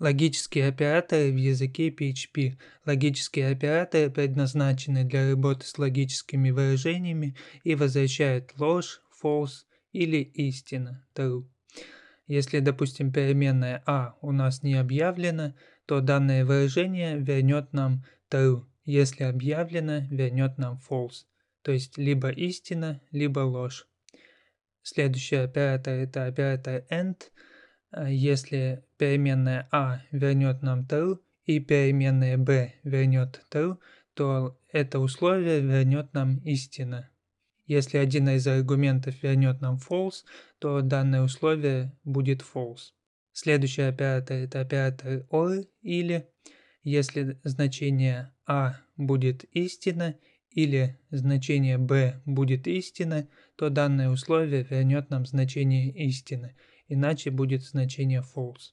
Логические операторы в языке PHP. Логические операторы предназначены для работы с логическими выражениями и возвращают ложь, false или истина, true. Если, допустим, переменная a «а» у нас не объявлена, то данное выражение вернет нам true. Если объявлено, вернет нам false. То есть либо истина, либо ложь. Следующий оператор это оператор AND – Э, если переменная a а вернет нам true и переменная b вернет true, то это условие вернет нам истина. Если один из аргументов вернет нам false, то данное условие будет false. Следующий оператор это оператор or или. Если значение a «а» будет истина или значение b будет истина, то данное условие вернет нам значение истины – иначе будет значение false.